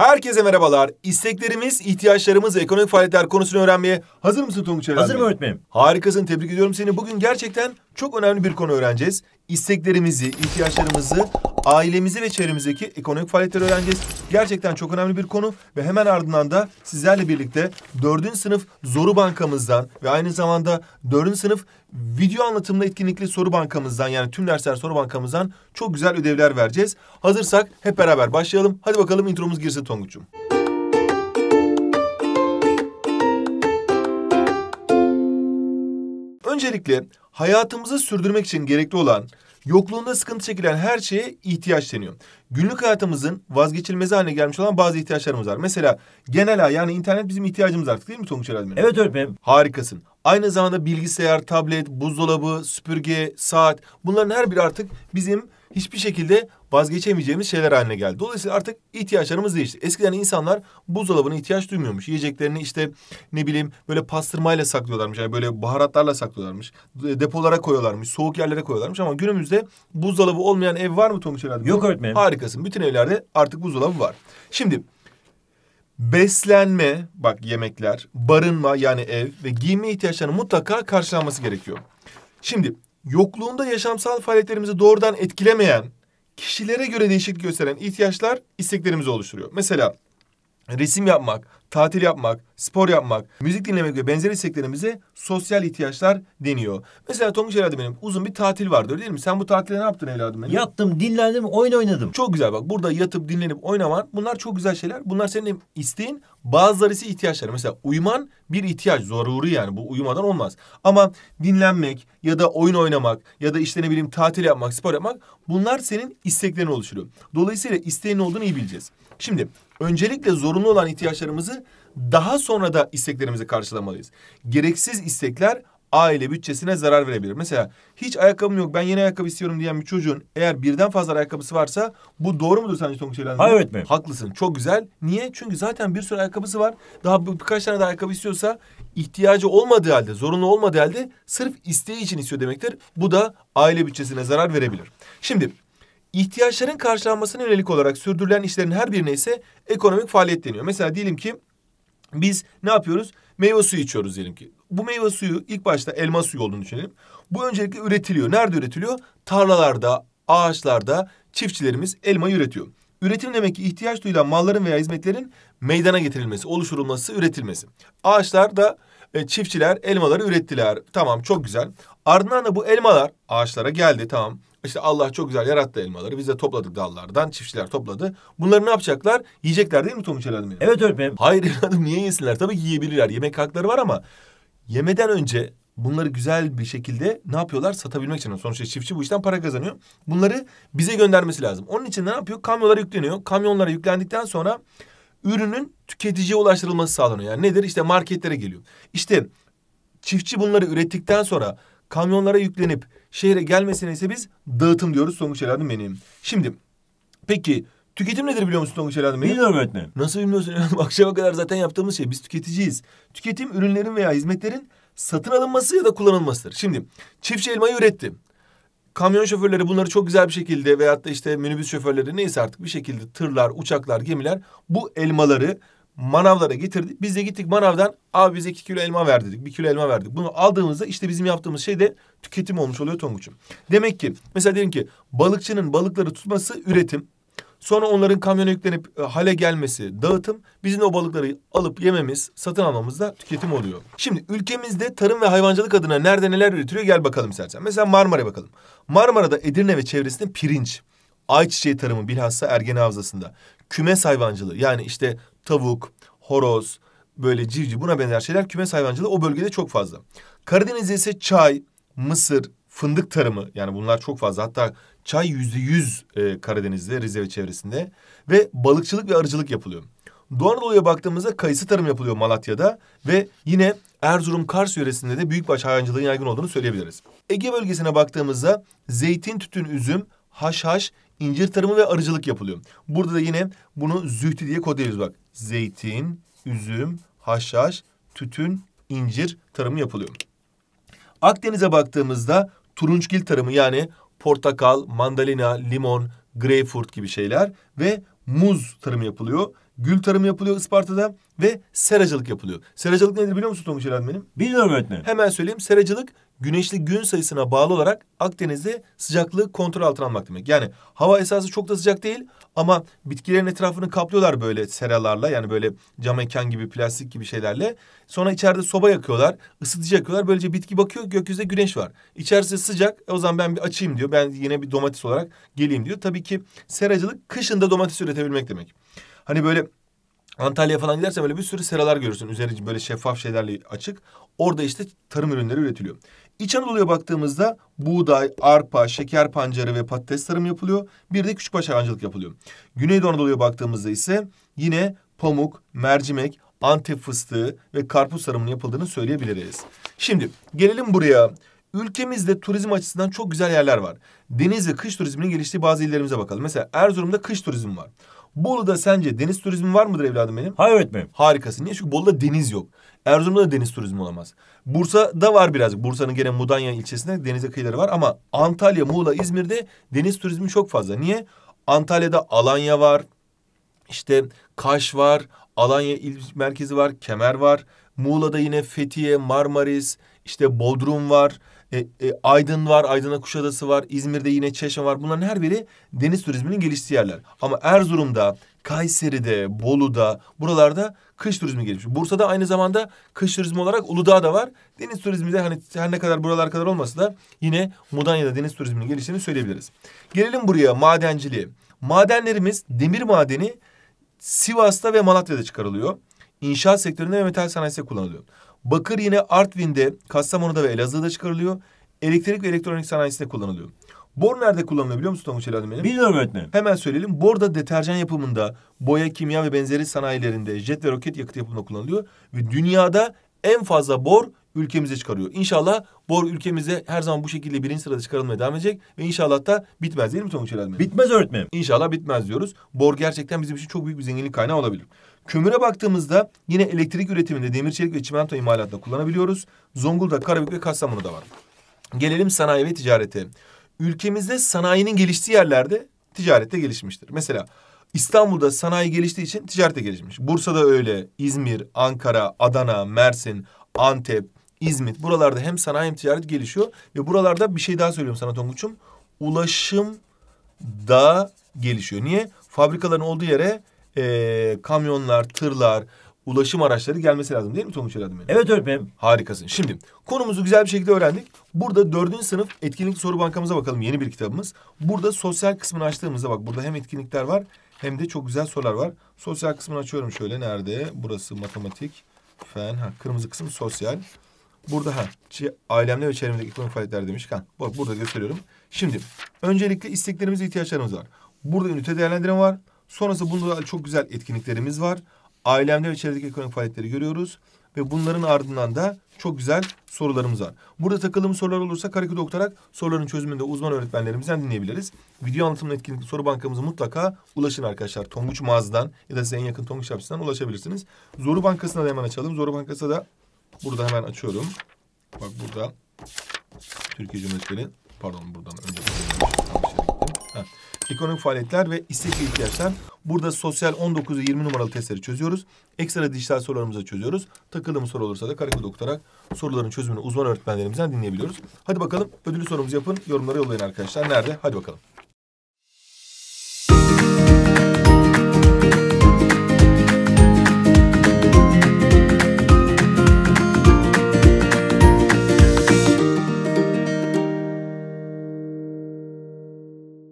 Herkese merhabalar. İsteklerimiz, ihtiyaçlarımız ve ekonomik faaliyetler konusunu öğrenmeye hazır mısın Tonguç Hazırım öğretmenim. Harikasın, tebrik ediyorum seni. Bugün gerçekten çok önemli bir konu öğreneceğiz isteklerimizi, ihtiyaçlarımızı, ailemizi ve çevremizdeki ekonomik faaliyetleri öğreneceğiz. Gerçekten çok önemli bir konu ve hemen ardından da sizlerle birlikte 4. sınıf Zoru Bankamızdan ve aynı zamanda 4. sınıf video anlatımlı etkinlikli soru bankamızdan yani tüm dersler soru bankamızdan çok güzel ödevler vereceğiz. Hazırsak hep beraber başlayalım. Hadi bakalım intromuz girsin Tonguç'um. Öncelikle hayatımızı sürdürmek için gerekli olan yokluğunda sıkıntı çekilen her şeye ihtiyaç deniyor. Günlük hayatımızın vazgeçilmezi haline gelmiş olan bazı ihtiyaçlarımız var. Mesela genel yani internet bizim ihtiyacımız artık değil mi Tonguç Eralmin? Evet öğretmenim. Harikasın. Aynı zamanda bilgisayar, tablet, buzdolabı, süpürge, saat bunların her biri artık bizim hiçbir şekilde vazgeçemeyeceğimiz şeyler haline geldi. Dolayısıyla artık ihtiyaçlarımız değişti. Eskiden insanlar buzdolabına ihtiyaç duymuyormuş. Yiyeceklerini işte ne bileyim böyle pastırmayla saklıyorlarmış. Yani böyle baharatlarla saklıyorlarmış. Depolara koyuyorlarmış. Soğuk yerlere koyuyorlarmış. Ama günümüzde buzdolabı olmayan ev var mı Tonguç herhalde? Yok öğretmenim. Harikasın. Bütün evlerde artık buzdolabı var. Şimdi beslenme, bak yemekler, barınma yani ev ve giyinme ihtiyaçlarının mutlaka karşılanması gerekiyor. Şimdi yokluğunda yaşamsal faaliyetlerimizi doğrudan etkilemeyen, kişilere göre değişiklik gösteren ihtiyaçlar isteklerimizi oluşturuyor. Mesela resim yapmak, tatil yapmak, spor yapmak, müzik dinlemek ve benzeri isteklerimize sosyal ihtiyaçlar deniyor. Mesela Tonguç evladım benim uzun bir tatil vardı öyle değil mi? Sen bu tatilde ne yaptın evladım benim? Yattım, dinlendim, oyun oynadım. Çok güzel bak burada yatıp dinlenip oynaman bunlar çok güzel şeyler. Bunlar senin isteğin bazıları ise ihtiyaçlar. Mesela uyuman bir ihtiyaç zaruri yani bu uyumadan olmaz. Ama dinlenmek ya da oyun oynamak ya da işte ne bileyim tatil yapmak, spor yapmak bunlar senin isteklerini oluşturuyor. Dolayısıyla isteğin olduğunu iyi bileceğiz. Şimdi öncelikle zorunlu olan ihtiyaçlarımızı daha sonra da isteklerimizi karşılamalıyız. Gereksiz istekler aile bütçesine zarar verebilir. Mesela hiç ayakkabım yok ben yeni ayakkabı istiyorum diyen bir çocuğun eğer birden fazla ayakkabısı varsa bu doğru mudur sence Tonguç Eylül? Hayır öğretmenim. Haklısın çok güzel. Niye? Çünkü zaten bir sürü ayakkabısı var. Daha birkaç tane de ayakkabı istiyorsa ihtiyacı olmadığı halde zorunlu olmadığı halde sırf isteği için istiyor demektir. Bu da aile bütçesine zarar verebilir. Şimdi İhtiyaçların karşılanmasına yönelik olarak sürdürülen işlerin her birine ise ekonomik faaliyet deniyor. Mesela diyelim ki biz ne yapıyoruz? Meyve suyu içiyoruz diyelim ki. Bu meyve suyu ilk başta elma suyu olduğunu düşünelim. Bu öncelikle üretiliyor. Nerede üretiliyor? Tarlalarda, ağaçlarda çiftçilerimiz elma üretiyor. Üretim demek ki ihtiyaç duyulan malların veya hizmetlerin meydana getirilmesi, oluşturulması, üretilmesi. Ağaçlarda e, çiftçiler elmaları ürettiler. Tamam çok güzel. Ardından da bu elmalar ağaçlara geldi tamam. İşte Allah çok güzel yarattı elmaları. Biz de topladık dallardan. Çiftçiler topladı. Bunları ne yapacaklar? Yiyecekler değil mi Tomuç Elhanım? Evet öğretmenim. Hayır evladım niye yesinler? Tabii ki yiyebilirler. Yemek hakları var ama yemeden önce bunları güzel bir şekilde ne yapıyorlar? Satabilmek için. Sonuçta çiftçi bu işten para kazanıyor. Bunları bize göndermesi lazım. Onun için ne yapıyor? Kamyonlara yükleniyor. Kamyonlara yüklendikten sonra ürünün tüketiciye ulaştırılması sağlanıyor. Yani nedir? İşte marketlere geliyor. İşte çiftçi bunları ürettikten sonra kamyonlara yüklenip şehre gelmesine ise biz dağıtım diyoruz Tonguç Eladım benim. Şimdi peki tüketim nedir biliyor musun Tonguç Eladım benim? Biliyorum öğretmenim. Nasıl bilmiyorsun? Akşama kadar zaten yaptığımız şey biz tüketiciyiz. Tüketim ürünlerin veya hizmetlerin satın alınması ya da kullanılmasıdır. Şimdi çiftçi elmayı üretti. Kamyon şoförleri bunları çok güzel bir şekilde veyahut da işte minibüs şoförleri neyse artık bir şekilde tırlar, uçaklar, gemiler bu elmaları manavlara getirdi. Biz de gittik manavdan abi bize iki kilo elma ver dedik. Bir kilo elma verdik. Bunu aldığımızda işte bizim yaptığımız şey de tüketim olmuş oluyor Tonguç'um. Demek ki mesela diyelim ki balıkçının balıkları tutması üretim. Sonra onların kamyona yüklenip e, hale gelmesi, dağıtım, bizim o balıkları alıp yememiz, satın almamız da tüketim oluyor. Şimdi ülkemizde tarım ve hayvancılık adına nerede neler üretiliyor gel bakalım istersen. Mesela Marmara'ya bakalım. Marmara'da Edirne ve çevresinde pirinç, ayçiçeği tarımı bilhassa Ergene Havzası'nda, kümes hayvancılığı yani işte tavuk, horoz, böyle civciv buna benzer şeyler kümes hayvancılığı o bölgede çok fazla. Karadeniz'de ise çay, mısır, fındık tarımı yani bunlar çok fazla. Hatta çay yüzde yüz e, Karadeniz'de, Rize ve çevresinde ve balıkçılık ve arıcılık yapılıyor. Doğu Anadolu'ya baktığımızda kayısı tarım yapılıyor Malatya'da ve yine Erzurum Kars yöresinde de büyükbaş hayvancılığın yaygın olduğunu söyleyebiliriz. Ege bölgesine baktığımızda zeytin, tütün, üzüm, haşhaş, incir tarımı ve arıcılık yapılıyor. Burada da yine bunu zühtü diye kodluyoruz bak zeytin, üzüm, haşhaş, tütün, incir tarımı yapılıyor. Akdeniz'e baktığımızda turunçgil tarımı yani portakal, mandalina, limon, greyfurt gibi şeyler ve muz tarımı yapılıyor. Gül tarımı yapılıyor Isparta'da ve seracılık yapılıyor. Seracılık nedir biliyor musun Tonguç Eren Biliyorum öğretmenim. Hemen söyleyeyim. Seracılık güneşli gün sayısına bağlı olarak Akdeniz'de sıcaklığı kontrol altına almak demek. Yani hava esası çok da sıcak değil ama bitkilerin etrafını kaplıyorlar böyle seralarla yani böyle cam mekan gibi plastik gibi şeylerle. Sonra içeride soba yakıyorlar, ısıtıcı yakıyorlar. Böylece bitki bakıyor gökyüzünde güneş var. İçerisi sıcak. E o zaman ben bir açayım diyor. Ben yine bir domates olarak geleyim diyor. Tabii ki seracılık kışında domates üretebilmek demek. Hani böyle Antalya falan gidersen böyle bir sürü seralar görürsün. Üzeri böyle şeffaf şeylerle açık. Orada işte tarım ürünleri üretiliyor. İç Anadolu'ya baktığımızda buğday, arpa, şeker pancarı ve patates tarım yapılıyor. Bir de küçükbaş hayvancılık yapılıyor. Güneydoğu Anadolu'ya baktığımızda ise yine pamuk, mercimek, antep fıstığı ve karpuz tarımının yapıldığını söyleyebiliriz. Şimdi gelelim buraya. Ülkemizde turizm açısından çok güzel yerler var. Deniz ve kış turizminin geliştiği bazı illerimize bakalım. Mesela Erzurum'da kış turizmi var. Bolu'da sence deniz turizmi var mıdır evladım benim? Hayır etmem. Harikasın. Niye? Çünkü Bolu'da deniz yok. Erzurum'da da deniz turizmi olamaz. Bursa'da var birazcık. Bursa'nın gene Mudanya ilçesinde denize kıyıları var ama Antalya, Muğla, İzmir'de deniz turizmi çok fazla. Niye? Antalya'da Alanya var. İşte Kaş var. Alanya il merkezi var. Kemer var. Muğla'da yine Fethiye, Marmaris, işte Bodrum var. E, e, Aydın var, Aydın'a Kuşadası var, İzmir'de yine Çeşme var. Bunların her biri deniz turizminin geliştiği yerler. Ama Erzurum'da, Kayseri'de, Bolu'da, buralarda kış turizmi gelişmiş. Bursa'da aynı zamanda kış turizmi olarak Uludağ da var. Deniz turizmi de hani her ne kadar buralar kadar olmasa da yine Mudanya'da deniz turizminin geliştiğini söyleyebiliriz. Gelelim buraya madenciliğe. Madenlerimiz demir madeni Sivas'ta ve Malatya'da çıkarılıyor. İnşaat sektöründe ve metal sanayisinde kullanılıyor. Bakır yine Artvin'de, Kastamonu'da ve Elazığ'da çıkarılıyor. Elektrik ve elektronik sanayisinde kullanılıyor. Bor nerede kullanılıyor biliyor musun Tonguç Elazığ benim? Biliyorum öğretmenim. Hemen söyleyelim. Bor da deterjan yapımında, boya, kimya ve benzeri sanayilerinde, jet ve roket yakıt yapımında kullanılıyor. Ve dünyada en fazla bor ülkemize çıkarıyor. İnşallah bor ülkemize her zaman bu şekilde birinci sırada çıkarılmaya devam edecek ve inşallah da bitmez değil mi Tonguç Elazığ? Bitmez öğretmenim. İnşallah bitmez diyoruz. Bor gerçekten bizim için çok büyük bir zenginlik kaynağı olabilir. Kömüre baktığımızda yine elektrik üretiminde demir, çelik ve çimento imalatında kullanabiliyoruz. Zonguldak, Karabük ve Kastamonu'da var. Gelelim sanayi ve ticarete. Ülkemizde sanayinin geliştiği yerlerde ticarette gelişmiştir. Mesela İstanbul'da sanayi geliştiği için ticarete gelişmiş. Bursa'da öyle, İzmir, Ankara, Adana, Mersin, Antep, İzmit. Buralarda hem sanayi hem ticaret gelişiyor. Ve buralarda bir şey daha söylüyorum sana Tonguç'um. Ulaşım da gelişiyor. Niye? Fabrikaların olduğu yere e, kamyonlar, tırlar, ulaşım araçları gelmesi lazım değil mi Tomuç Öğretmenim? Evet öğretmenim. Harikasın. Şimdi konumuzu güzel bir şekilde öğrendik. Burada dördüncü sınıf etkinlik soru bankamıza bakalım yeni bir kitabımız. Burada sosyal kısmını açtığımızda bak burada hem etkinlikler var hem de çok güzel sorular var. Sosyal kısmını açıyorum şöyle nerede? Burası matematik, fen, ha, kırmızı kısım sosyal. Burada ha ailemle ve çevremdeki ekonomik faaliyetler demiş. Ha, bak burada gösteriyorum. Şimdi öncelikle isteklerimiz ihtiyaçlarımız var. Burada ünite değerlendirme var. Sonrası bunda çok güzel etkinliklerimiz var. Ailemde ve çevredeki ekonomik faaliyetleri görüyoruz. Ve bunların ardından da çok güzel sorularımız var. Burada takılım sorular olursa kareküde okutarak soruların çözümünde uzman öğretmenlerimizden dinleyebiliriz. Video anlatımına etkinlik soru bankamızı mutlaka ulaşın arkadaşlar. Tonguç mağazadan ya da size en yakın Tonguç hapisinden ulaşabilirsiniz. Zoru Bankası'na da hemen açalım. Zoru Bankası da burada hemen açıyorum. Bak burada Türkiye Cumhuriyetleri pardon buradan önce ekonomik faaliyetler ve istek ve ihtiyaçlar. Burada sosyal 19 ve 20 numaralı testleri çözüyoruz. Ekstra dijital sorularımızı çözüyoruz. Takıldığımız soru olursa da karakol okutarak soruların çözümünü uzman öğretmenlerimizden dinleyebiliyoruz. Hadi bakalım ödülü sorumuzu yapın. Yorumlara yollayın arkadaşlar. Nerede? Hadi bakalım.